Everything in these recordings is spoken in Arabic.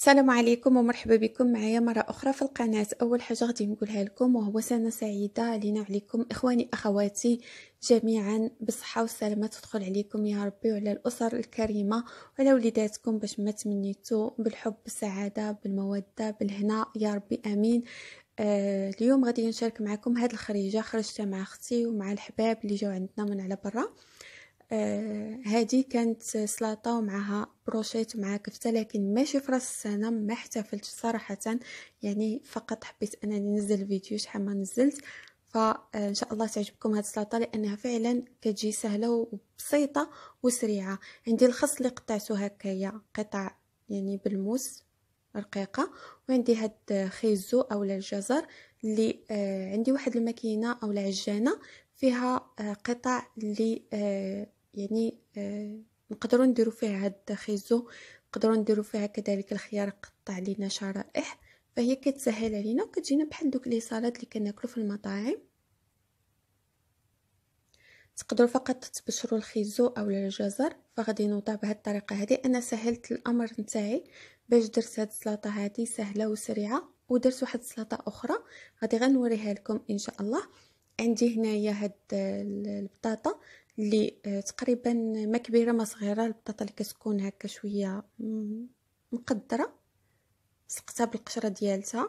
السلام عليكم ومرحبا بكم معايا مرة أخرى في القناة أول حاجة غادي نقولها لكم وهو سنة سعيدة علينا وعليكم إخواني أخواتي جميعا بالصحة والسلامة تدخل عليكم يا ربي وعلى الأسر الكريمة وعلى وليداتكم باش ما تمنيتو بالحب بالسعادة بالمودة بالهنا يا ربي أمين آه اليوم غادي نشارك معكم هاد الخريجة خرجتها مع أختي ومع الحباب اللي جاو عندنا من على برا آه آه، هذه كانت سلطة ومعها بروشيت ومعها كفتة لكن ماشي في راس السنة ما احتفلت صراحة يعني فقط حبيت انني ننزل فيديو شحال ما نزلت فان آه، شاء الله تعجبكم هاد السلطه لانها فعلا كتجي سهله وبسيطه وسريعه عندي الخس اللي قطعته هكايا قطع يعني بالموس رقيقه وعندي هاد خيزو اولا الجزر اللي آه، عندي واحد الماكينه أو العجانة فيها قطع اللي يعني آه، نقدروا نديروا فيها هاد خيزو نقدروا نديروا فيها كذلك الخيار قطع لينا شرائح فهي كتسهل علينا وكتجينا بحال دوك لي صالاد اللي كناكلو في المطاعم تقدروا فقط تبشروا الخيزو او الجزر فغادي نوضع بهاد الطريقه هذه انا سهلت الامر نتاعي باش درت هاد السلطه هذه سهله وسريعه ودرت واحد السلطه اخرى غادي غنوريها لكم ان شاء الله عندي هنايا هاد البطاطا اللي آه، تقريبا ما كبيره ما صغيره البطاطا اللي كتكون هكا شويه مقدره سقتها بالقشره ديالتها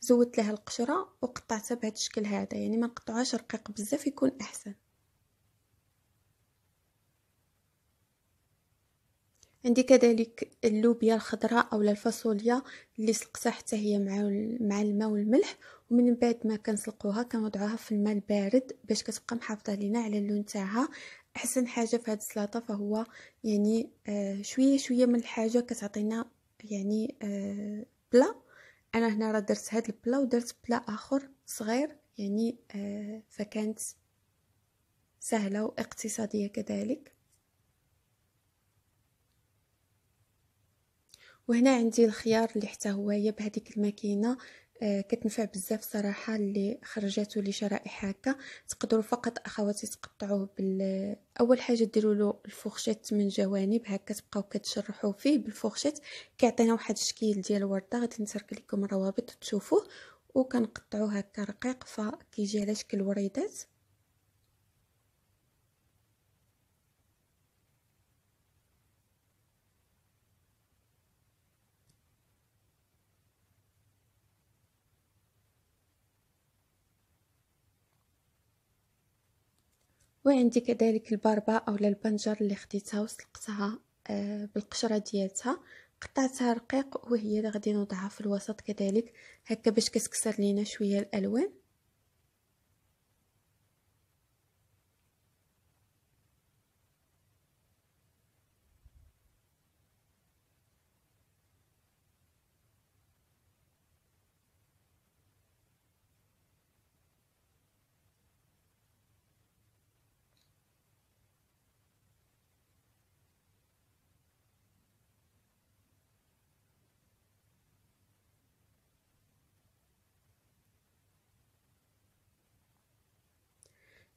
زودت لها القشره وقطعتها بهذا الشكل هذا يعني ما نقطعوهاش رقيق بزاف يكون احسن عندي كذلك اللوبيا الخضراء او الفاصوليا اللي سلقتها حتى هي مع مع الماء والملح ومن بعد ما كنسلقوها كنوضعوها في الماء البارد باش كتبقى محافظه لينا على اللون تاعها احسن حاجه في هذه السلطه فهو يعني آه شويه شويه من الحاجه كتعطينا يعني آه بلا انا هنا راه درت هاد البلا ودرت بلا اخر صغير يعني آه فكانت سهله واقتصاديه كذلك وهنا عندي الخيار اللي حتى هو بهذيك الماكينه آه، كتنفع بزاف صراحه اللي خرجاتو لي شرائح هكا تقدروا فقط اخواتي تقطعوه بال اول حاجه ديروا له الفورشيت من جوانب هكا تبقاو كتشرحوا فيه بالفورشيت كيعطينا واحد الشكل ديال الورده غادي نترك لكم الروابط تشوفوه وكنقطعوه هكا رقيق فكيجي على شكل وريدات وعندي كذلك الباربا اولا البنجر اللي خديتها وسلقتها آه، بالقشره ديالتها قطعتها رقيق وهي اللي غادي نوضعها في الوسط كذلك هكا باش كتكسر لينا شويه الالوان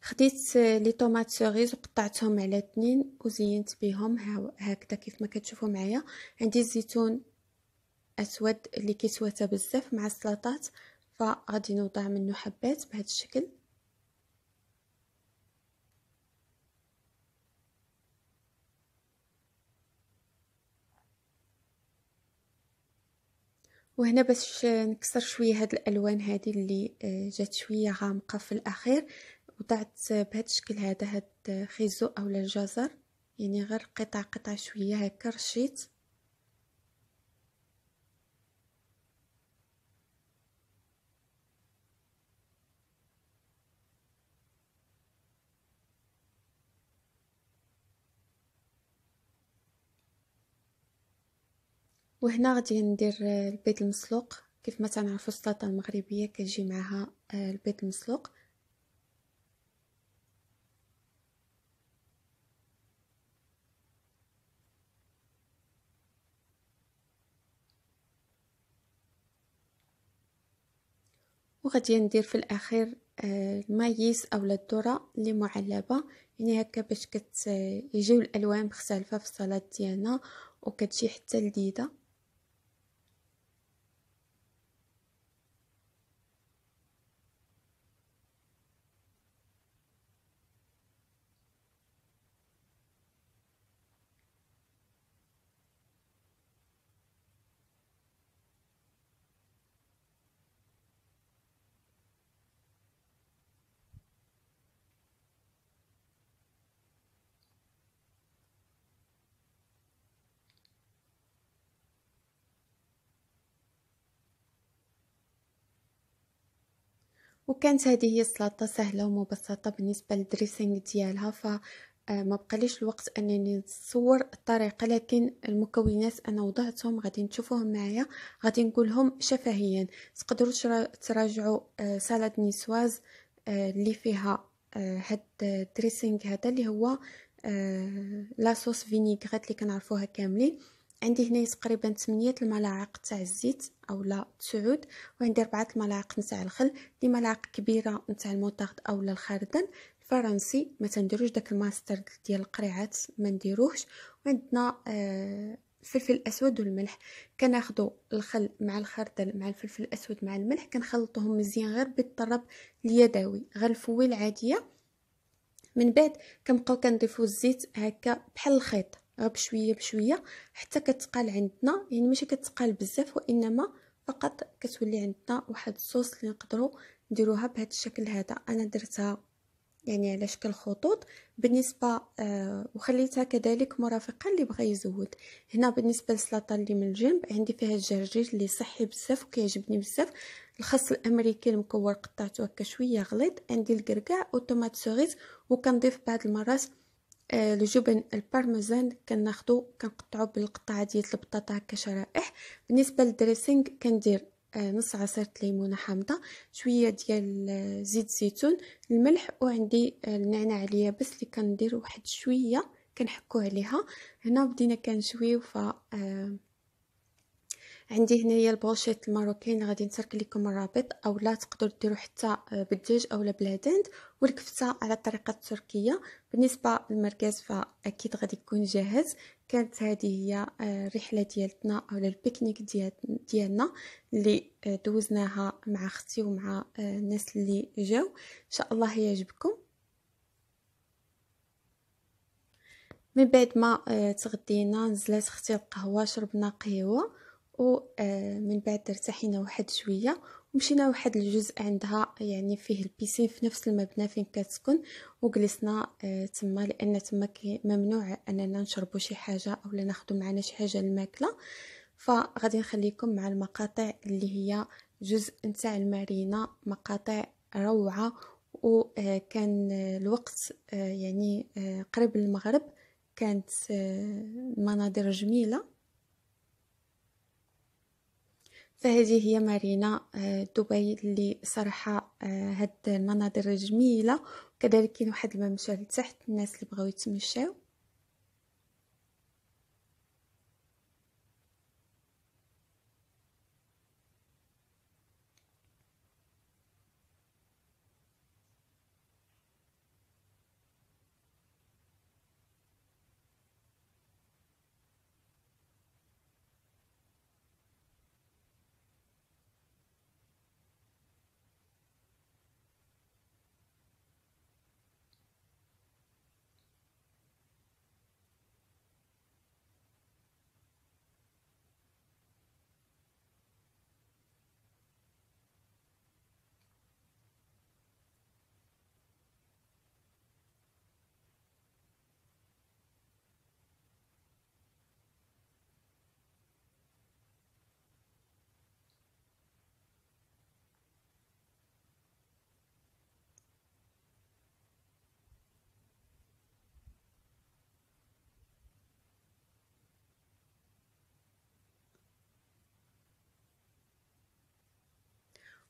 خديت لي طوماط سوريز وقطعتهم على اثنين وزينت بهم هكذا كيف ما كتشوفوا معايا عندي الزيتون اسود اللي كيتواتى بزاف مع السلطات فغادي نوضع منه حبات بهذا الشكل وهنا باش نكسر شويه هاد الالوان هذه اللي آه، جات شويه غامقه في الاخير وضعت بهذا الشكل هذا هاد خيزو اولا الجزر يعني غير قطع قطع شويه هكا رشيت وهنا غادي ندير البيض المسلوق كيف ما تنعرفوا السلطه المغربيه كيجي معها آه، البيض المسلوق وغادي ندير في الاخير آه، المايس اولا الذره اللي معلبه يعني هكا باش كت يجيو الالوان مختلفه في الصالات ديالنا وكتجي حتى لذيذه وكانت هذه هي السلطه سهله ومبسطه بالنسبه للدريسينغ ديالها ف آه، ما بقاليش الوقت انني نصور الطريقه لكن المكونات انا وضعتهم غادي تشوفوهم معايا غادي نقولهم شفهيا تقدروا تراجعوا آه، سالاد نيسواز آه، اللي فيها هاد الدريسينغ هذا اللي هو لاصوص فينيغريت اللي كنعرفوها كاملين عندي هنا تقريبا 8 الملاعق تاع الزيت اولا تسعود وعندي 4 الملاعق نتاع الخل دي ملاعق كبيره نتاع الموطارد اولا الخردل الفرنسي ما تنديروش داك الماستر ديال القريعات ما نديروهش وعندنا آه الفلفل الاسود والملح كناخذوا الخل مع الخردل مع الفلفل الاسود مع الملح كنخلطوهم مزيان غير بالطرب اليدوي غير الفويل عاديه من بعد كنبقاو كنضيفوا الزيت هكا بحال الخيط بشويه بشويه حتى كتقال عندنا يعني ماشي كتقال بزاف وانما فقط كتولي عندنا واحد الصوص اللي نقدروا نديروها بهذا الشكل هذا انا درتها يعني على شكل خطوط بالنسبه آه وخليتها كذلك مرافقه اللي بغى يزود هنا بالنسبه للسلطه اللي من الجنب عندي فيها الجرجير اللي صحي بزاف وكيعجبني بزاف الخس الامريكي المكور قطعته هكا شويه غليظ عندي القرقع والطوماط سوغيز وكنضيف بعض المرات الجبن آه، البارميزان كناخدو كنقطعو بالقطعه ديال البطاطا هكا شرائح بالنسبه للدريسينغ كندير آه، نص عصير ليمونه حامضه شويه ديال آه، زيت زيتون الملح وعندي النعناع اليابس اللي كندير واحد شويه كنحكو عليها هنا بدينا كنشويو ف عندي هنايا البروشيت الماروكين غادي نترك لكم الرابط او لا تقدروا ديروا حتى بالدجاج او لا بالهدند والكفته على الطريقه التركيه بالنسبه للمركز فاكيد غادي يكون جاهز كانت هذه هي آه، الرحله ديالتنا او البيكنيك ديالنا اللي آه، دوزناها مع اختي ومع آه، الناس اللي جاو ان شاء الله يعجبكم من بعد ما تغدينا نزلت اختي القهوه شربنا قهوه ومن آه، بعد ارتاحينا واحد شويه ومشينا واحد الجزء عندها يعني فيه البيسين في نفس المبنى فين كتسكن وجلسنا آه، تما لان تما ممنوع اننا نشربو شي حاجه او ناخدو معنا شي حاجه الماكله فغادي نخليكم مع المقاطع اللي هي جزء نتاع المارينا مقاطع روعه وكان آه، الوقت يعني قريب المغرب كانت مناظر جميله فهذه هي مارينا آه، دبي اللي صراحة آه، هاد المناظر الجميلة وكذلك كاين واحد الممشى لتحت الناس اللي بغاو يتمشاو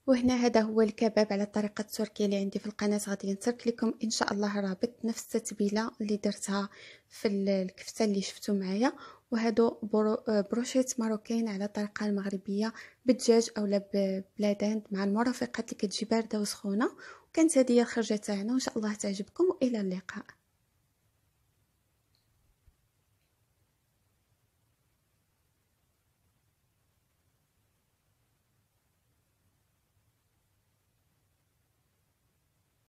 وهنا هذا هو الكباب على الطريقه التركيه اللي عندي في القناه غادي نترك لكم ان شاء الله رابط نفس التتبيله اللي درتها في الكفته اللي شفتوا معايا وهادو برو بروشيت ماروكين على الطريقه المغربيه بالدجاج أو بلاداند مع المرافقات اللي كتجي بارده وسخونه وكانت هذه الخرجه تاعنا وان شاء الله تعجبكم والى اللقاء